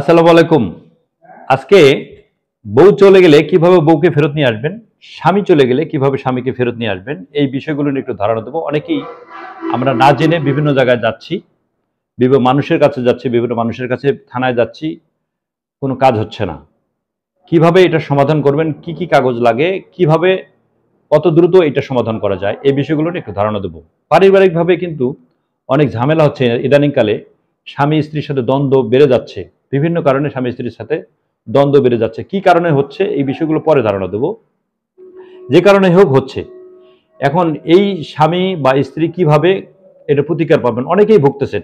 আসসালামু আলাইকুম আজকে বউ চলে গেলে কিভাবে বউকে ফেরত নিয়ে আসবেন স্বামী চলে গেলে কিভাবে স্বামীকে ফেরত নিয়ে আসবেন এই বিষয়গুলো নিয়ে একটু ধারণা দেবো অনেকেই আমরা না জেনে বিভিন্ন জায়গায় যাচ্ছি বিভিন্ন মানুষের কাছে যাচ্ছি বিভিন্ন মানুষের কাছে থানায় যাচ্ছি কোনো কাজ হচ্ছে না কিভাবে এটা সমাধান করবেন কি কি কাগজ লাগে কিভাবে কত দ্রুত এটা সমাধান করা যায় এই বিষয়গুলো নিয়ে একটু ধারণা দেবো পারিবারিকভাবে কিন্তু অনেক ঝামেলা হচ্ছে ইদানিংকালে স্বামী স্ত্রীর সাথে দ্বন্দ্ব বেড়ে যাচ্ছে বিভিন্ন কারণে স্বামী স্ত্রীর সাথে দ্বন্দ্ব বেড়ে যাচ্ছে কি কারণে হচ্ছে এই বিষয়গুলো পরে ধারণা দেব যে কারণে হোক হচ্ছে এখন এই স্বামী বা স্ত্রী কিভাবে এটা প্রতিকার পাবেন অনেকেই ভুগতেছেন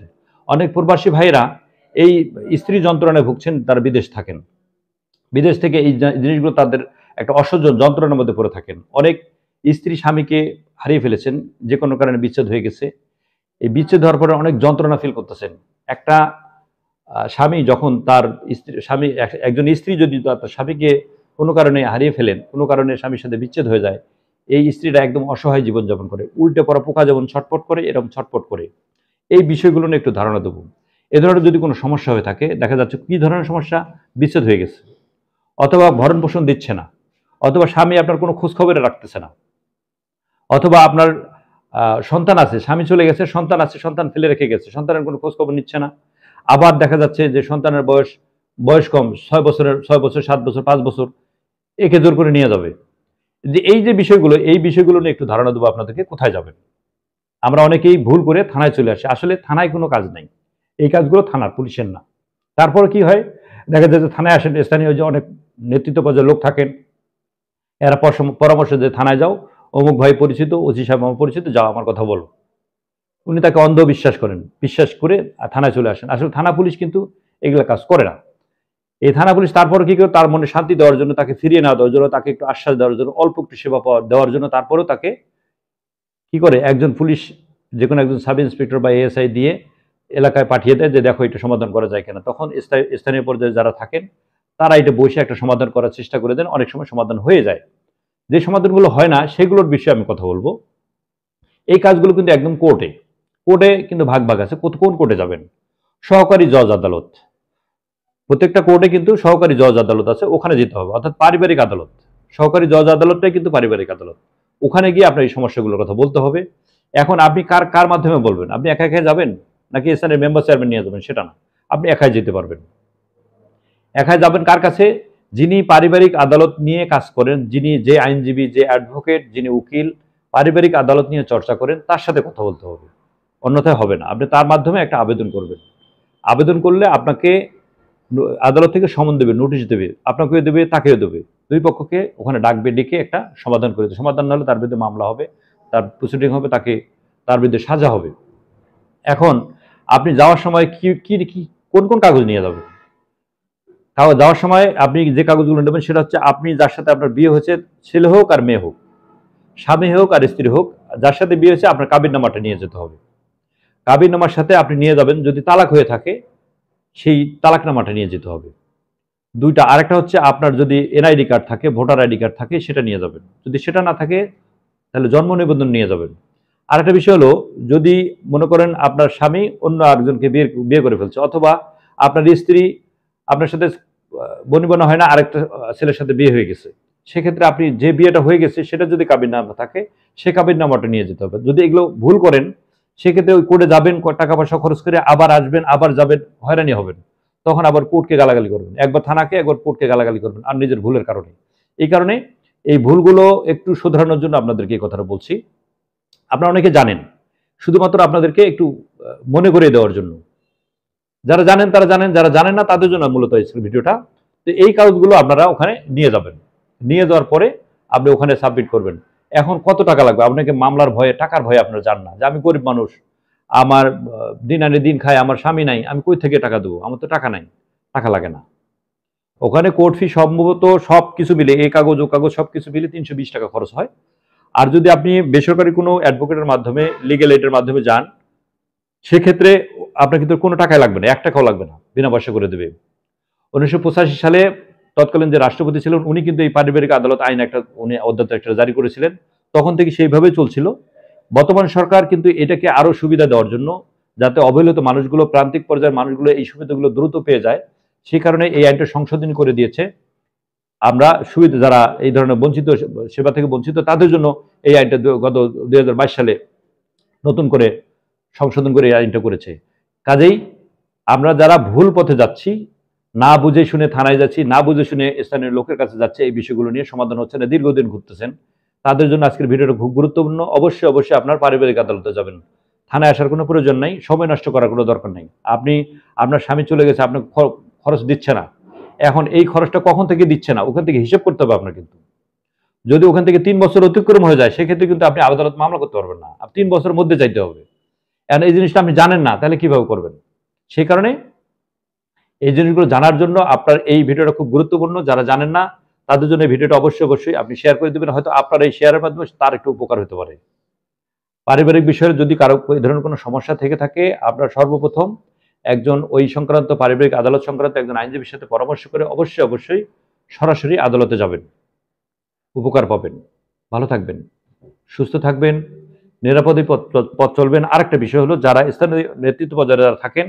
অনেক প্রবাসী ভাইরা এই স্ত্রী যন্ত্রণায় ভুগছেন তারা বিদেশ থাকেন বিদেশ থেকে এই জিনিসগুলো তাদের একটা অসহ্য যন্ত্রণার মধ্যে পড়ে থাকেন অনেক স্ত্রী স্বামীকে হারিয়ে ফেলেছেন যে কোনো কারণে বিচ্ছেদ হয়ে গেছে এই বিচ্ছেদ হওয়ার পরে অনেক যন্ত্রণা ফিল করতেছেন একটা স্বামী যখন তার স্ত্রী স্বামী একজন স্ত্রী যদি তার স্বামীকে কোনো কারণে হারিয়ে ফেলেন কোনো কারণে স্বামীর সাথে বিচ্ছেদ হয়ে যায় এই স্ত্রীরা একদম অসহায় জীবনযাপন করে উল্টে পড়া পোকা যেমন ছটপট করে এরকম ছটপট করে এই বিষয়গুলো নিয়ে একটু ধারণা দেবো এ ধরনের যদি কোনো সমস্যা হয়ে থাকে দেখা যাচ্ছে কী ধরনের সমস্যা বিচ্ছেদ হয়ে গেছে অথবা ভরণ পোষণ দিচ্ছে না অথবা স্বামী আপনার কোনো খোঁজখবরে রাখতেছে না অথবা আপনার সন্তান আছে স্বামী চলে গেছে সন্তান আছে সন্তান ফেলে রেখে গেছে সন্তানের কোনো খোঁজখবর নিচ্ছে না আবার দেখা যাচ্ছে যে সন্তানের বয়স বয়স কম ছয় বছরের ছয় বছর সাত বছর পাঁচ বছর একে জোর করে নিয়ে যাবে যে এই যে বিষয়গুলো এই বিষয়গুলো নিয়ে একটু ধারণা দেবো আপনাদেরকে কোথায় যাবেন আমরা অনেকেই ভুল করে থানায় চলে আসি আসলে থানায় কোনো কাজ নাই এই কাজগুলো থানার পুলিশের না তারপর কি হয় দেখা যায় যে থানায় আসেন স্থানীয় যে অনেক নেতৃত্ব পর্যায়ের লোক থাকেন এরা পরামর্শ যে থানায় যাও অমুক ভাই পরিচিত ওসি সাহেব আমার পরিচিত যাও আমার কথা বলো উনি তাকে অন্ধবিশ্বাস করেন বিশ্বাস করে থানায় চলে আসেন আসলে থানা পুলিশ কিন্তু এগুলো কাজ করে না এই থানা পুলিশ তারপরে কি করে তার মনে শান্তি দেওয়ার জন্য তাকে ফিরিয়ে না দেওয়ার জন্য তাকে একটু আশ্বাস দেওয়ার জন্য অল্প একটু সেবা পাওয়া দেওয়ার জন্য তারপরেও তাকে কি করে একজন পুলিশ যে কোনো একজন সাব ইন্সপেক্টর বা এএসআই দিয়ে এলাকায় পাঠিয়ে দেয় যে দেখো এটা সমাধান করা যায় কিনা তখন স্থানীয় পর্যায়ে যারা থাকেন তারা এটা বসে একটা সমাধান করার চেষ্টা করে দেন অনেক সময় সমাধান হয়ে যায় যে সমাধানগুলো হয় না সেগুলোর বিষয়ে আমি কথা বলবো এই কাজগুলো কিন্তু একদম কোর্টে কোর্টে কিন্তু ভাগ ভাগ আছে কোন কোর্টে যাবেন সহকারী জজ আদালত প্রত্যেকটা কোর্টে কিন্তু সহকারী জজ আদালত আছে ওখানে যেতে হবে অর্থাৎ পারিবারিক আদালত সহকারী জজ আদালতটাই কিন্তু পারিবারিক আদালত ওখানে গিয়ে আপনার এই সমস্যাগুলোর কথা বলতে হবে এখন আপনি কার কার মাধ্যমে বলবেন আপনি একা একাই যাবেন নাকি স্থানীয় মেম্বার চেয়ারম্যান নিয়ে যাবেন সেটা না আপনি একাই যেতে পারবেন একাই যাবেন কার কাছে যিনি পারিবারিক আদালত নিয়ে কাজ করেন যিনি যে আইনজীবী যে অ্যাডভোকেট যিনি উকিল পারিবারিক আদালত নিয়ে চর্চা করেন তার সাথে কথা বলতে হবে অন্যথায় হবে না আপনি তার মাধ্যমে একটা আবেদন করবেন আবেদন করলে আপনাকে আদালত থেকে সমন দেবে নোটিশ দেবে আপনাকেও দেবে তাকেও দেবে দুই পক্ষকে ওখানে ডাকবে ডেকে একটা সমাধান করে দেবে সমাধান না হলে তার বিরুদ্ধে মামলা হবে তার প্রসিডিং হবে তাকে তার বিরুদ্ধে সাজা হবে এখন আপনি যাওয়ার সময় কি কি কি কোন কোন কাগজ নিয়ে যাবেন কাগজ যাওয়ার সময় আপনি যে কাগজগুলো নেবেন সেটা হচ্ছে আপনি যার সাথে আপনার বিয়ে হয়েছে ছেলে হোক আর মেয়ে হোক স্বামী হোক আর স্ত্রী হোক যার সাথে বিয়ে হয়েছে আপনার কাবির নামাটা নিয়ে যেতে হবে কাবিনামার সাথে আপনি নিয়ে যাবেন যদি তালাক হয়ে থাকে সেই তালাকনামাটা নিয়ে যেতে হবে দুইটা আরেকটা হচ্ছে আপনার যদি এনআইডি কার্ড থাকে ভোটার আইডি কার্ড থাকে সেটা নিয়ে যাবেন যদি সেটা না থাকে তাহলে জন্ম নিবন্ধন নিয়ে যাবেন আরেকটা বিষয় হলো যদি মনে করেন আপনার স্বামী অন্য আরেকজনকে বিয়ে বিয়ে করে ফেলছে অথবা আপনার স্ত্রী আপনার সাথে বনিবনা হয় না আরেকটা ছেলের সাথে বিয়ে হয়ে গেছে সেক্ষেত্রে আপনি যে বিয়েটা হয়ে গেছে সেটা যদি কাবির নাম থাকে সে কাবির নামাটা নিয়ে যেতে হবে যদি এগুলো ভুল করেন সেক্ষেত্রে ওই কোর্টে যাবেন টাকা পয়সা খরচ করে আবার আসবেন আবার যাবেন হয়রানি হবেন তখন আবার কোর্টকে গালাগালি করবেন একবার থানাকে একবার কোর্টকে গালাগালি করবেন আর নিজের ভুলের কারণে এই কারণে এই ভুলগুলো একটু শুধরানোর জন্য আপনাদেরকে এই কথাটা বলছি আপনারা অনেকে জানেন শুধুমাত্র আপনাদেরকে একটু মনে করে দেওয়ার জন্য যারা জানেন তারা জানেন যারা জানেন না তাদের জন্য মূলত এই ভিডিওটা তো এই কাগজগুলো আপনারা ওখানে নিয়ে যাবেন নিয়ে যাওয়ার পরে আপনি ওখানে সাবমিট করবেন এখন কত টাকা লাগবে আপনাকে মামলার ভয়ে টাকার ভয়ে আপনার যান না যে আমি গরিব মানুষ আমার দিন আনে দিন খায় আমার স্বামী নাই আমি কই থেকে টাকা দেবো আমার তো টাকা নাই টাকা লাগে না ওখানে কোর্ট ফি সম্ভবত সব কিছু মিলে এ কাগজ ও কাগজ সব কিছু মিলে তিনশো বিশ টাকা খরচ হয় আর যদি আপনি বেসরকারি কোনো অ্যাডভোকেটের মাধ্যমে লিগেল এইডের মাধ্যমে যান সেক্ষেত্রে আপনার কিন্তু কোনো টাকাই লাগবে না এক টাকাও লাগবে না বিনা পয়সা করে দেবে উনিশশো সালে তৎকালীন যে রাষ্ট্রপতি ছিলেন উনি কিন্তু এই পারিবারিক আদালত আইন একটা উনি অধ্যাত্ম একটা জারি করেছিলেন তখন থেকে সেইভাবে চলছিল বর্তমান সরকার কিন্তু এটাকে আরও সুবিধা দেওয়ার জন্য যাতে অবহেলিত মানুষগুলো প্রান্তিক পর্যায়ের মানুষগুলো এই সুবিধাগুলো দ্রুত পেয়ে যায় সেই কারণে এই আইনটা সংশোধন করে দিয়েছে আমরা সুবিধা যারা এই ধরনের বঞ্চিত সেবা থেকে বঞ্চিত তাদের জন্য এই আইনটা গত দুই সালে নতুন করে সংশোধন করে এই আইনটা করেছে কাজেই আমরা যারা ভুল পথে যাচ্ছি না বুঝে শুনে থানায় যাচ্ছি না বুঝে শুনে স্থানীয় লোকের কাছে যাচ্ছে এই বিষয়গুলো নিয়ে সমাধান হচ্ছে না দীর্ঘদিন ঘুরতেছেন তাদের জন্য আজকের ভিডিওটা খুব গুরুত্বপূর্ণ অবশ্যই অবশ্যই আপনার পারিবারিক আদালতে যাবেন থানায় আসার কোনো প্রয়োজন নাই সময় নষ্ট করার কোনো দরকার নেই আপনি আপনার স্বামী চলে গেছে আপনাকে খরচ দিচ্ছে না এখন এই খরচটা কখন থেকে দিচ্ছে না ওখান থেকে হিসেব করতে হবে আপনার কিন্তু যদি ওখান থেকে তিন বছর অতিক্রম হয়ে যায় সেক্ষেত্রে কিন্তু আপনি আদালত মামলা করতে পারবেন না তিন বছরের মধ্যে চাইতে হবে এখন এই জিনিসটা আপনি জানেন না তাহলে কিভাবে করবেন সেই কারণে এই জিনিসগুলো জানার জন্য আপনার এই ভিডিওটা খুব গুরুত্বপূর্ণ যারা জানেন না তাদের জন্য ভিডিওটা অবশ্যই অবশ্যই আপনি শেয়ার করে দেবেন হয়তো আপনার এই শেয়ারের মাধ্যমে তার একটু উপকার হতে পারে পারিবারিক বিষয়ে যদি কারো এই ধরনের কোনো সমস্যা থেকে থাকে আপনার সর্বপ্রথম একজন ওই সংক্রান্ত পারিবারিক আদালত সংক্রান্ত একজন আইনজীবীর সাথে পরামর্শ করে অবশ্যই অবশ্যই সরাসরি আদালতে যাবেন উপকার পাবেন ভালো থাকবেন সুস্থ থাকবেন নিরাপদে পথ চলবেন আরেকটা বিষয় হলো যারা স্থানীয় নেতৃত্ব পর্যায়ে যারা থাকেন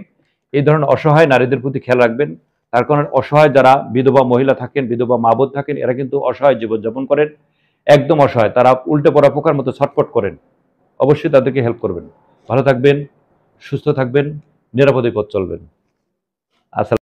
এই ধরনের অসহায় নারীদের প্রতি খেয়াল রাখবেন তার কারণে অসহায় যারা বিধবা মহিলা থাকেন বিধবা মা বোধ থাকেন এরা কিন্তু অসহায় জীবনযাপন করেন একদম অসহায় তারা উল্টে পড়া পোকার মতো ছটপট করেন অবশ্যই তাদেরকে হেল্প করবেন ভালো থাকবেন সুস্থ থাকবেন নিরাপদে পথ চলবেন আসলে